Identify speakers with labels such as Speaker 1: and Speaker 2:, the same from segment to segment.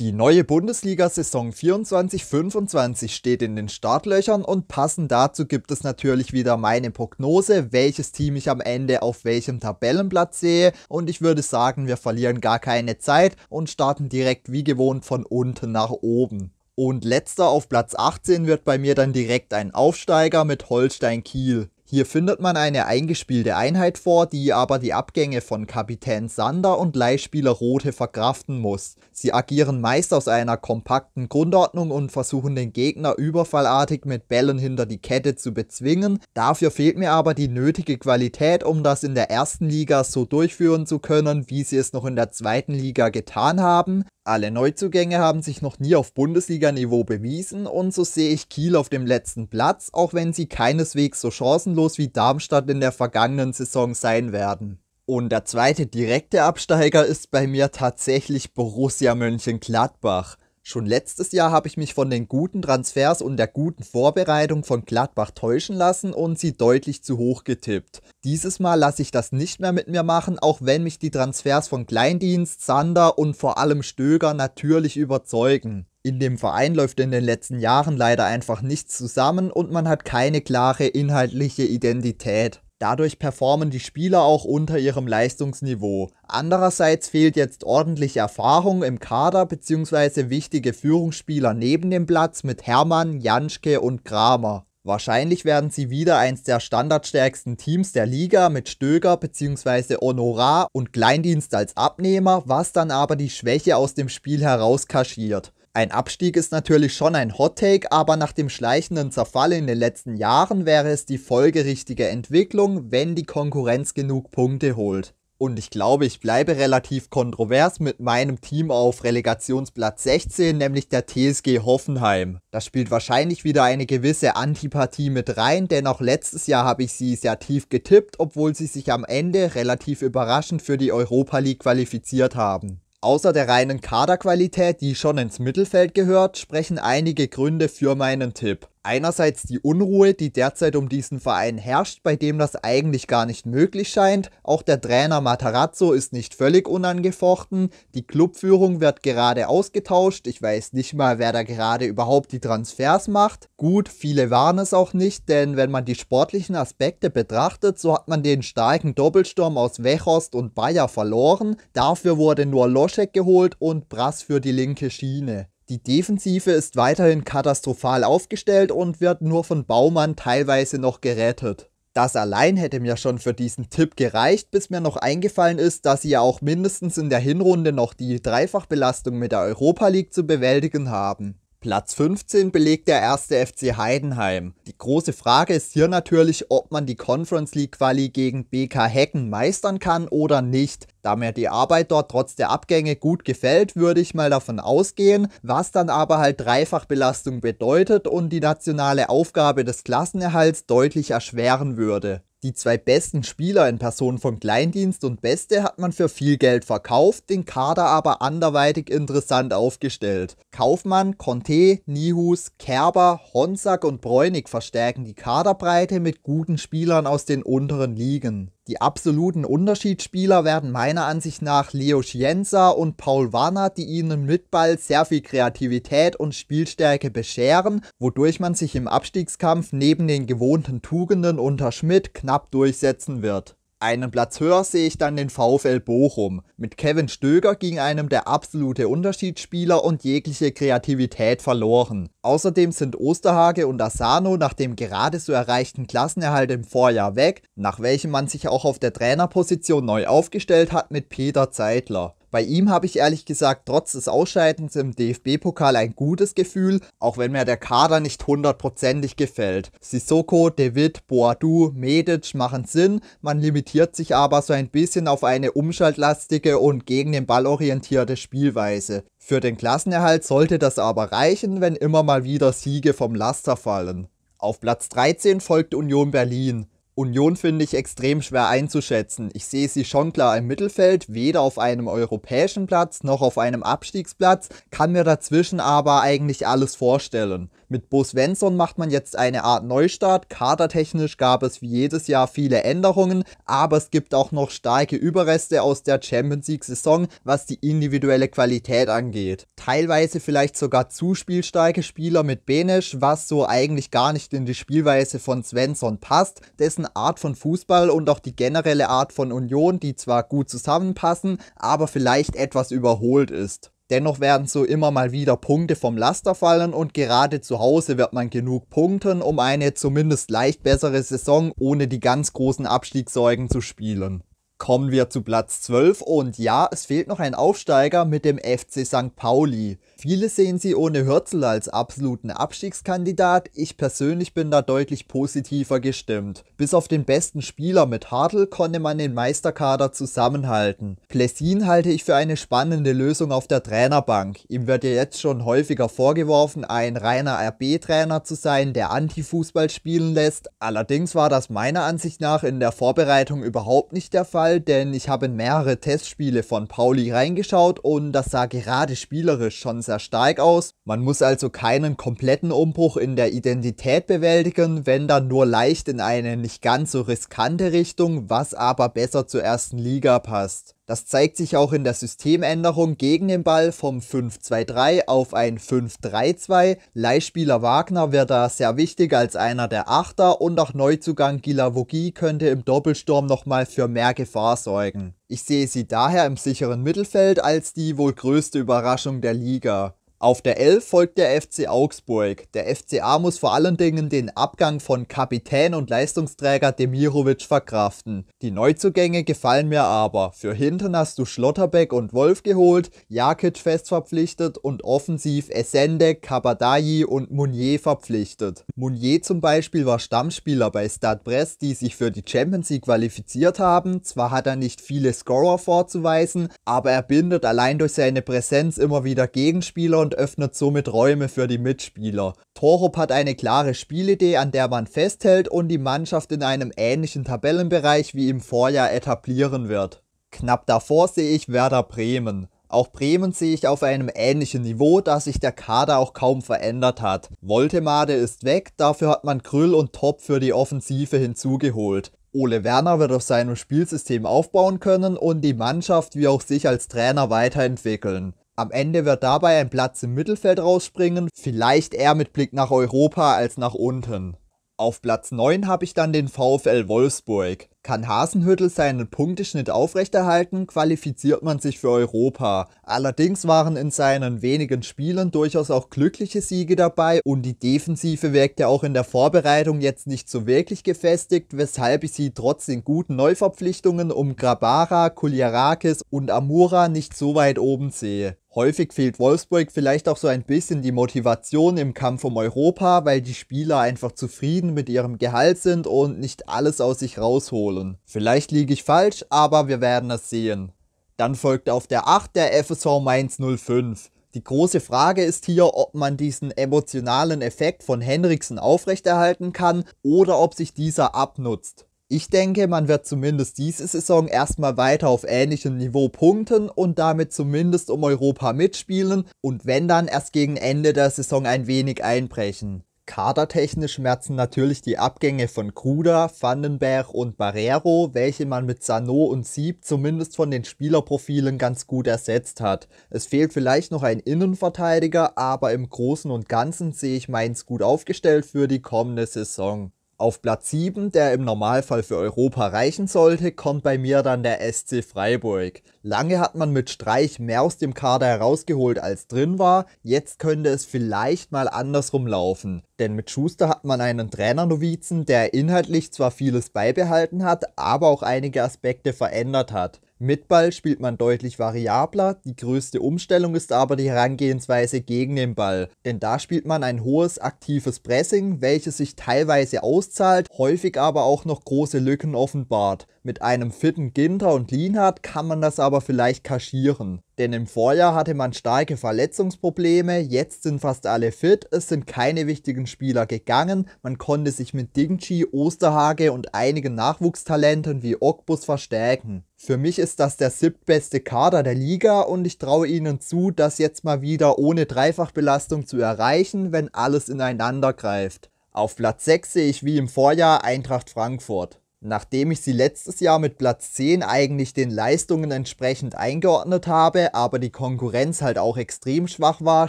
Speaker 1: Die neue Bundesliga-Saison 24-25 steht in den Startlöchern und passend dazu gibt es natürlich wieder meine Prognose, welches Team ich am Ende auf welchem Tabellenplatz sehe und ich würde sagen, wir verlieren gar keine Zeit und starten direkt wie gewohnt von unten nach oben. Und letzter auf Platz 18 wird bei mir dann direkt ein Aufsteiger mit Holstein Kiel. Hier findet man eine eingespielte Einheit vor, die aber die Abgänge von Kapitän Sander und Leihspieler Rote verkraften muss. Sie agieren meist aus einer kompakten Grundordnung und versuchen den Gegner überfallartig mit Bällen hinter die Kette zu bezwingen, dafür fehlt mir aber die nötige Qualität, um das in der ersten Liga so durchführen zu können, wie sie es noch in der zweiten Liga getan haben, alle Neuzugänge haben sich noch nie auf Bundesliga-Niveau bewiesen und so sehe ich Kiel auf dem letzten Platz, auch wenn sie keineswegs so chancenlos wie Darmstadt in der vergangenen Saison sein werden. Und der zweite direkte Absteiger ist bei mir tatsächlich Borussia Mönchengladbach. Schon letztes Jahr habe ich mich von den guten Transfers und der guten Vorbereitung von Gladbach täuschen lassen und sie deutlich zu hoch getippt. Dieses Mal lasse ich das nicht mehr mit mir machen, auch wenn mich die Transfers von Kleindienst, Sander und vor allem Stöger natürlich überzeugen. In dem Verein läuft in den letzten Jahren leider einfach nichts zusammen und man hat keine klare inhaltliche Identität. Dadurch performen die Spieler auch unter ihrem Leistungsniveau. Andererseits fehlt jetzt ordentlich Erfahrung im Kader bzw. wichtige Führungsspieler neben dem Platz mit Hermann, Janschke und Kramer. Wahrscheinlich werden sie wieder eins der standardstärksten Teams der Liga mit Stöger bzw. Honorar und Kleindienst als Abnehmer, was dann aber die Schwäche aus dem Spiel herauskaschiert. Ein Abstieg ist natürlich schon ein Hot Take, aber nach dem schleichenden Zerfall in den letzten Jahren wäre es die folgerichtige Entwicklung, wenn die Konkurrenz genug Punkte holt. Und ich glaube, ich bleibe relativ kontrovers mit meinem Team auf Relegationsplatz 16, nämlich der TSG Hoffenheim. Da spielt wahrscheinlich wieder eine gewisse Antipathie mit rein, denn auch letztes Jahr habe ich sie sehr tief getippt, obwohl sie sich am Ende relativ überraschend für die Europa League qualifiziert haben. Außer der reinen Kaderqualität, die schon ins Mittelfeld gehört, sprechen einige Gründe für meinen Tipp einerseits die Unruhe, die derzeit um diesen Verein herrscht, bei dem das eigentlich gar nicht möglich scheint. Auch der Trainer Matarazzo ist nicht völlig unangefochten. Die Clubführung wird gerade ausgetauscht. Ich weiß nicht mal, wer da gerade überhaupt die Transfers macht. Gut, viele waren es auch nicht, denn wenn man die sportlichen Aspekte betrachtet, so hat man den starken Doppelsturm aus Wechost und Bayer verloren. Dafür wurde nur Loschek geholt und Brass für die linke Schiene. Die Defensive ist weiterhin katastrophal aufgestellt und wird nur von Baumann teilweise noch gerettet. Das allein hätte mir schon für diesen Tipp gereicht, bis mir noch eingefallen ist, dass sie ja auch mindestens in der Hinrunde noch die Dreifachbelastung mit der Europa League zu bewältigen haben. Platz 15 belegt der erste FC Heidenheim. Die große Frage ist hier natürlich, ob man die Conference League Quali gegen BK Hecken meistern kann oder nicht. Da mir die Arbeit dort trotz der Abgänge gut gefällt, würde ich mal davon ausgehen, was dann aber halt Dreifachbelastung bedeutet und die nationale Aufgabe des Klassenerhalts deutlich erschweren würde. Die zwei besten Spieler in Person von Kleindienst und Beste hat man für viel Geld verkauft, den Kader aber anderweitig interessant aufgestellt. Kaufmann, Conte, Nihus, Kerber, Honsack und Bräunig verstärken die Kaderbreite mit guten Spielern aus den unteren Ligen. Die absoluten Unterschiedsspieler werden meiner Ansicht nach Leo Schienza und Paul Warner, die ihnen mit Ball sehr viel Kreativität und Spielstärke bescheren, wodurch man sich im Abstiegskampf neben den gewohnten Tugenden unter Schmidt knapp durchsetzen wird. Einen Platz höher sehe ich dann den VfL Bochum. Mit Kevin Stöger ging einem der absolute Unterschiedsspieler und jegliche Kreativität verloren. Außerdem sind Osterhage und Asano nach dem gerade so erreichten Klassenerhalt im Vorjahr weg, nach welchem man sich auch auf der Trainerposition neu aufgestellt hat mit Peter Zeitler. Bei ihm habe ich ehrlich gesagt trotz des Ausscheidens im DFB-Pokal ein gutes Gefühl, auch wenn mir der Kader nicht hundertprozentig gefällt. Sissoko, David, Boadu, Medic machen Sinn, man limitiert sich aber so ein bisschen auf eine umschaltlastige und gegen den Ball orientierte Spielweise. Für den Klassenerhalt sollte das aber reichen, wenn immer mal wieder Siege vom Laster fallen. Auf Platz 13 folgt Union Berlin. Union finde ich extrem schwer einzuschätzen. Ich sehe sie schon klar im Mittelfeld, weder auf einem europäischen Platz noch auf einem Abstiegsplatz, kann mir dazwischen aber eigentlich alles vorstellen. Mit Bo Svensson macht man jetzt eine Art Neustart. Kadertechnisch gab es wie jedes Jahr viele Änderungen, aber es gibt auch noch starke Überreste aus der Champions League Saison, was die individuelle Qualität angeht. Teilweise vielleicht sogar zu spielstarke Spieler mit Benesch, was so eigentlich gar nicht in die Spielweise von Svensson passt, dessen Art von Fußball und auch die generelle Art von Union, die zwar gut zusammenpassen, aber vielleicht etwas überholt ist. Dennoch werden so immer mal wieder Punkte vom Laster fallen und gerade zu Hause wird man genug punkten, um eine zumindest leicht bessere Saison ohne die ganz großen Abstiegssorgen zu spielen. Kommen wir zu Platz 12 und ja, es fehlt noch ein Aufsteiger mit dem FC St. Pauli. Viele sehen sie ohne Hürzel als absoluten Abstiegskandidat, ich persönlich bin da deutlich positiver gestimmt. Bis auf den besten Spieler mit Hartl konnte man den Meisterkader zusammenhalten. Plessin halte ich für eine spannende Lösung auf der Trainerbank. Ihm wird ja jetzt schon häufiger vorgeworfen, ein reiner RB-Trainer zu sein, der Anti-Fußball spielen lässt. Allerdings war das meiner Ansicht nach in der Vorbereitung überhaupt nicht der Fall Fall, denn ich habe in mehrere Testspiele von Pauli reingeschaut und das sah gerade spielerisch schon sehr stark aus. Man muss also keinen kompletten Umbruch in der Identität bewältigen, wenn dann nur leicht in eine nicht ganz so riskante Richtung, was aber besser zur ersten Liga passt. Das zeigt sich auch in der Systemänderung gegen den Ball vom 5-2-3 auf ein 5-3-2. Leihspieler Wagner wird da sehr wichtig als einer der Achter und auch Neuzugang Gilavogi könnte im Doppelsturm nochmal für mehr Gefahr sorgen. Ich sehe sie daher im sicheren Mittelfeld als die wohl größte Überraschung der Liga. Auf der 11 folgt der FC Augsburg. Der FCA muss vor allen Dingen den Abgang von Kapitän und Leistungsträger Demirovic verkraften. Die Neuzugänge gefallen mir aber. Für hinten hast du Schlotterbeck und Wolf geholt, Jakic fest verpflichtet und offensiv Esende, Kabadayi und Mounier verpflichtet. Mounier zum Beispiel war Stammspieler bei Stade Brest, die sich für die Champions League qualifiziert haben. Zwar hat er nicht viele Scorer vorzuweisen, aber er bindet allein durch seine Präsenz immer wieder Gegenspieler und öffnet somit Räume für die Mitspieler. Torup hat eine klare Spielidee, an der man festhält und die Mannschaft in einem ähnlichen Tabellenbereich wie im Vorjahr etablieren wird. Knapp davor sehe ich Werder Bremen. Auch Bremen sehe ich auf einem ähnlichen Niveau, da sich der Kader auch kaum verändert hat. Woltemade ist weg, dafür hat man Krüll und Top für die Offensive hinzugeholt. Ole Werner wird auf seinem Spielsystem aufbauen können und die Mannschaft wie auch sich als Trainer weiterentwickeln. Am Ende wird dabei ein Platz im Mittelfeld rausspringen, vielleicht eher mit Blick nach Europa als nach unten. Auf Platz 9 habe ich dann den VfL Wolfsburg. Kann Hasenhüttel seinen Punkteschnitt aufrechterhalten, qualifiziert man sich für Europa. Allerdings waren in seinen wenigen Spielen durchaus auch glückliche Siege dabei und die Defensive wirkte auch in der Vorbereitung jetzt nicht so wirklich gefestigt, weshalb ich sie trotz den guten Neuverpflichtungen um Grabara, Kuliarakis und Amura nicht so weit oben sehe. Häufig fehlt Wolfsburg vielleicht auch so ein bisschen die Motivation im Kampf um Europa, weil die Spieler einfach zufrieden mit ihrem Gehalt sind und nicht alles aus sich rausholen holen. Vielleicht liege ich falsch, aber wir werden es sehen. Dann folgt auf der 8 der FSV Mainz 05. Die große Frage ist hier, ob man diesen emotionalen Effekt von Henriksen aufrechterhalten kann oder ob sich dieser abnutzt. Ich denke, man wird zumindest diese Saison erstmal weiter auf ähnlichem Niveau punkten und damit zumindest um Europa mitspielen und wenn dann erst gegen Ende der Saison ein wenig einbrechen. Kadertechnisch schmerzen natürlich die Abgänge von Kruder, Vandenberg und Barrero, welche man mit Sano und Sieb zumindest von den Spielerprofilen ganz gut ersetzt hat. Es fehlt vielleicht noch ein Innenverteidiger, aber im Großen und Ganzen sehe ich Mainz gut aufgestellt für die kommende Saison. Auf Platz 7, der im Normalfall für Europa reichen sollte, kommt bei mir dann der SC Freiburg. Lange hat man mit Streich mehr aus dem Kader herausgeholt, als drin war. Jetzt könnte es vielleicht mal andersrum laufen. Denn mit Schuster hat man einen Trainernovizen, der inhaltlich zwar vieles beibehalten hat, aber auch einige Aspekte verändert hat. Mit Ball spielt man deutlich variabler, die größte Umstellung ist aber die Herangehensweise gegen den Ball, denn da spielt man ein hohes aktives Pressing, welches sich teilweise auszahlt, häufig aber auch noch große Lücken offenbart. Mit einem fitten Ginter und Lienhardt kann man das aber aber vielleicht kaschieren. Denn im Vorjahr hatte man starke Verletzungsprobleme, jetzt sind fast alle fit, es sind keine wichtigen Spieler gegangen, man konnte sich mit Dingchi, Osterhage und einigen Nachwuchstalenten wie Ogbus verstärken. Für mich ist das der siebtbeste Kader der Liga und ich traue ihnen zu, das jetzt mal wieder ohne Dreifachbelastung zu erreichen, wenn alles ineinander greift. Auf Platz 6 sehe ich wie im Vorjahr Eintracht Frankfurt. Nachdem ich sie letztes Jahr mit Platz 10 eigentlich den Leistungen entsprechend eingeordnet habe, aber die Konkurrenz halt auch extrem schwach war,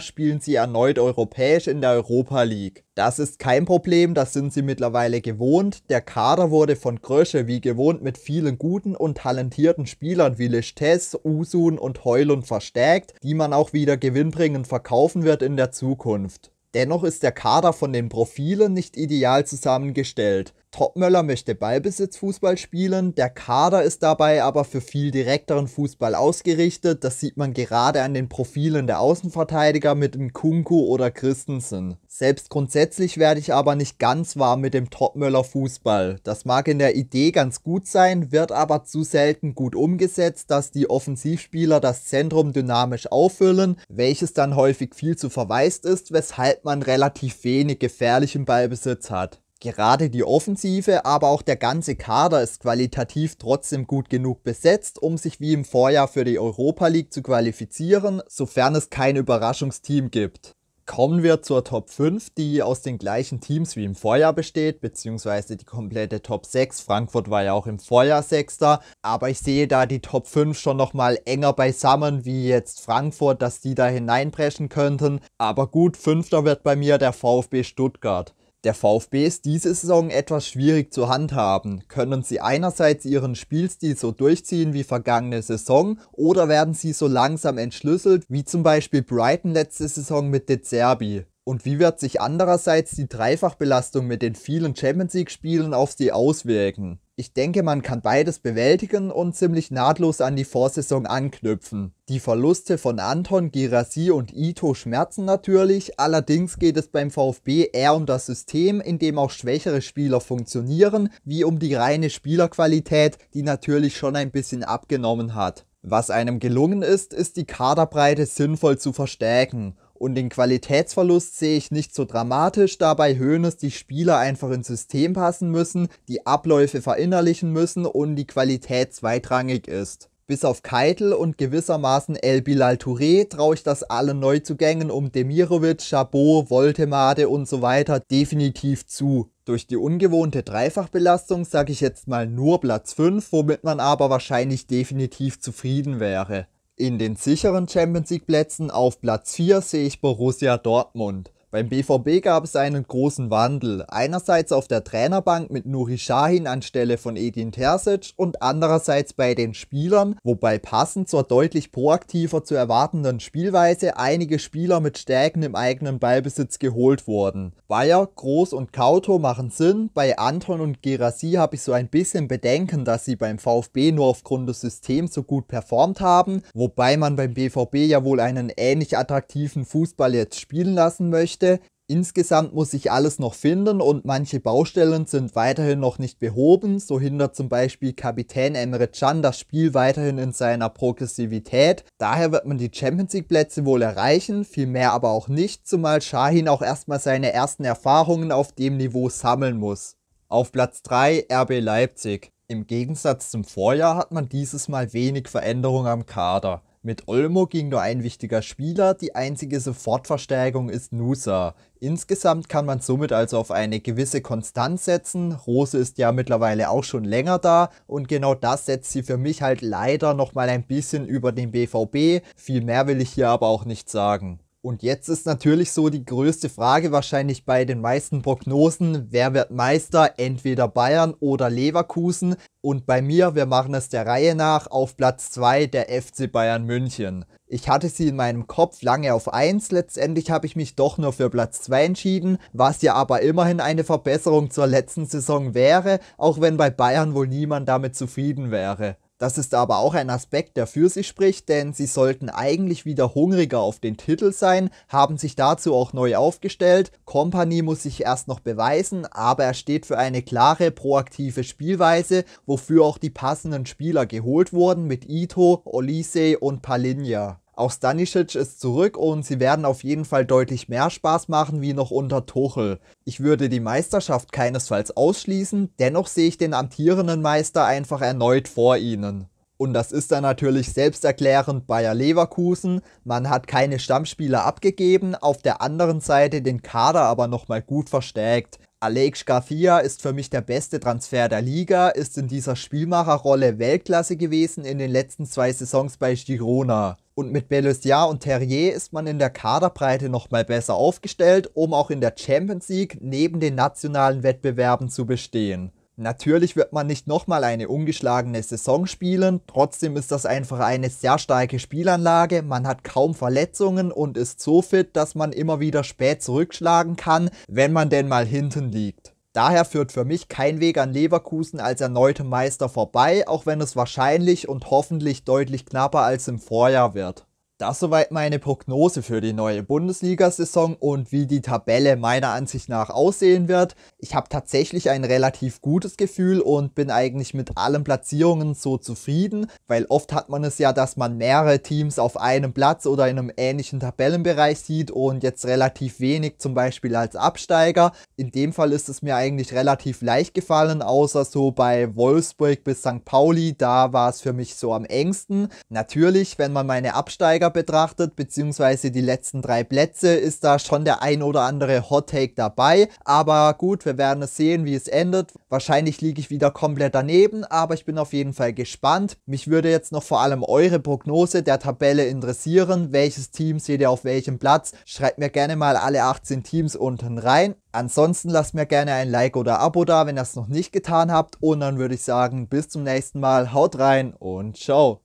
Speaker 1: spielen sie erneut europäisch in der Europa League. Das ist kein Problem, das sind sie mittlerweile gewohnt. Der Kader wurde von Krösche wie gewohnt mit vielen guten und talentierten Spielern wie Lichtes, Usun und Heulun verstärkt, die man auch wieder gewinnbringend verkaufen wird in der Zukunft. Dennoch ist der Kader von den Profilen nicht ideal zusammengestellt. Topmöller möchte Ballbesitzfußball spielen, der Kader ist dabei aber für viel direkteren Fußball ausgerichtet, das sieht man gerade an den Profilen der Außenverteidiger mit dem Kunku oder Christensen. Selbst grundsätzlich werde ich aber nicht ganz warm mit dem Topmöller Fußball. Das mag in der Idee ganz gut sein, wird aber zu selten gut umgesetzt, dass die Offensivspieler das Zentrum dynamisch auffüllen, welches dann häufig viel zu verwaist ist, weshalb man relativ wenig gefährlichen Ballbesitz hat. Gerade die Offensive, aber auch der ganze Kader ist qualitativ trotzdem gut genug besetzt, um sich wie im Vorjahr für die Europa League zu qualifizieren, sofern es kein Überraschungsteam gibt. Kommen wir zur Top 5, die aus den gleichen Teams wie im Vorjahr besteht, beziehungsweise die komplette Top 6. Frankfurt war ja auch im Vorjahr Sechster, aber ich sehe da die Top 5 schon nochmal enger beisammen, wie jetzt Frankfurt, dass die da hineinpreschen könnten. Aber gut, Fünfter wird bei mir der VfB Stuttgart. Der VfB ist diese Saison etwas schwierig zu handhaben. Können sie einerseits ihren Spielstil so durchziehen wie vergangene Saison oder werden sie so langsam entschlüsselt wie zum Beispiel Brighton letzte Saison mit De Zerbi? Und wie wird sich andererseits die Dreifachbelastung mit den vielen Champions League Spielen auf sie auswirken? ich denke, man kann beides bewältigen und ziemlich nahtlos an die Vorsaison anknüpfen. Die Verluste von Anton, Girassi und Ito schmerzen natürlich, allerdings geht es beim VfB eher um das System, in dem auch schwächere Spieler funktionieren, wie um die reine Spielerqualität, die natürlich schon ein bisschen abgenommen hat. Was einem gelungen ist, ist die Kaderbreite sinnvoll zu verstärken. Und den Qualitätsverlust sehe ich nicht so dramatisch, da bei Hoeneß die Spieler einfach ins System passen müssen, die Abläufe verinnerlichen müssen und die Qualität zweitrangig ist. Bis auf Keitel und gewissermaßen El Bilal Touré traue ich das allen Neuzugängen um Demirovic, Chabot, Voltemade und so weiter definitiv zu. Durch die ungewohnte Dreifachbelastung sage ich jetzt mal nur Platz 5, womit man aber wahrscheinlich definitiv zufrieden wäre. In den sicheren Champions League Plätzen auf Platz 4 sehe ich Borussia Dortmund. Beim BVB gab es einen großen Wandel. Einerseits auf der Trainerbank mit Nuri Sahin anstelle von Edin Terzic und andererseits bei den Spielern, wobei passend zur deutlich proaktiver zu erwartenden Spielweise einige Spieler mit Stärken im eigenen Ballbesitz geholt wurden. Bayer, Groß und Kauto machen Sinn, bei Anton und Gerasi habe ich so ein bisschen Bedenken, dass sie beim VfB nur aufgrund des Systems so gut performt haben, wobei man beim BVB ja wohl einen ähnlich attraktiven Fußball jetzt spielen lassen möchte Geschichte. Insgesamt muss sich alles noch finden und manche Baustellen sind weiterhin noch nicht behoben, so hindert zum Beispiel Kapitän Emre Can das Spiel weiterhin in seiner Progressivität. Daher wird man die Champions League Plätze wohl erreichen, vielmehr aber auch nicht, zumal Shahin auch erstmal seine ersten Erfahrungen auf dem Niveau sammeln muss. Auf Platz 3 RB Leipzig. Im Gegensatz zum Vorjahr hat man dieses Mal wenig Veränderung am Kader. Mit Olmo ging nur ein wichtiger Spieler, die einzige Sofortverstärkung ist Nusa. Insgesamt kann man somit also auf eine gewisse Konstanz setzen, Rose ist ja mittlerweile auch schon länger da und genau das setzt sie für mich halt leider nochmal ein bisschen über den BVB, viel mehr will ich hier aber auch nicht sagen. Und jetzt ist natürlich so die größte Frage wahrscheinlich bei den meisten Prognosen, wer wird Meister, entweder Bayern oder Leverkusen. Und bei mir, wir machen es der Reihe nach, auf Platz 2 der FC Bayern München. Ich hatte sie in meinem Kopf lange auf 1, letztendlich habe ich mich doch nur für Platz 2 entschieden, was ja aber immerhin eine Verbesserung zur letzten Saison wäre, auch wenn bei Bayern wohl niemand damit zufrieden wäre. Das ist aber auch ein Aspekt, der für sie spricht, denn sie sollten eigentlich wieder hungriger auf den Titel sein, haben sich dazu auch neu aufgestellt. Company muss sich erst noch beweisen, aber er steht für eine klare, proaktive Spielweise, wofür auch die passenden Spieler geholt wurden mit Ito, Olise und Palinja. Auch Stanisic ist zurück und sie werden auf jeden Fall deutlich mehr Spaß machen wie noch unter Tuchel. Ich würde die Meisterschaft keinesfalls ausschließen, dennoch sehe ich den amtierenden Meister einfach erneut vor ihnen. Und das ist dann natürlich selbsterklärend Bayer Leverkusen. Man hat keine Stammspieler abgegeben, auf der anderen Seite den Kader aber nochmal gut verstärkt. Alex Garcia ist für mich der beste Transfer der Liga, ist in dieser Spielmacherrolle Weltklasse gewesen in den letzten zwei Saisons bei Girona. Und mit Belestia und Terrier ist man in der Kaderbreite nochmal besser aufgestellt, um auch in der Champions League neben den nationalen Wettbewerben zu bestehen. Natürlich wird man nicht nochmal eine ungeschlagene Saison spielen, trotzdem ist das einfach eine sehr starke Spielanlage, man hat kaum Verletzungen und ist so fit, dass man immer wieder spät zurückschlagen kann, wenn man denn mal hinten liegt. Daher führt für mich kein Weg an Leverkusen als erneutem Meister vorbei, auch wenn es wahrscheinlich und hoffentlich deutlich knapper als im Vorjahr wird. Das soweit meine Prognose für die neue Bundesliga-Saison und wie die Tabelle meiner Ansicht nach aussehen wird. Ich habe tatsächlich ein relativ gutes Gefühl und bin eigentlich mit allen Platzierungen so zufrieden, weil oft hat man es ja, dass man mehrere Teams auf einem Platz oder in einem ähnlichen Tabellenbereich sieht und jetzt relativ wenig zum Beispiel als Absteiger. In dem Fall ist es mir eigentlich relativ leicht gefallen, außer so bei Wolfsburg bis St. Pauli, da war es für mich so am engsten. Natürlich, wenn man meine Absteiger betrachtet, beziehungsweise die letzten drei Plätze, ist da schon der ein oder andere Hot Take dabei. Aber gut, wir werden es sehen, wie es endet. Wahrscheinlich liege ich wieder komplett daneben, aber ich bin auf jeden Fall gespannt. Mich würde jetzt noch vor allem eure Prognose der Tabelle interessieren. Welches Team seht ihr auf welchem Platz? Schreibt mir gerne mal alle 18 Teams unten rein. Ansonsten lasst mir gerne ein Like oder Abo da, wenn ihr es noch nicht getan habt. Und dann würde ich sagen, bis zum nächsten Mal. Haut rein und ciao.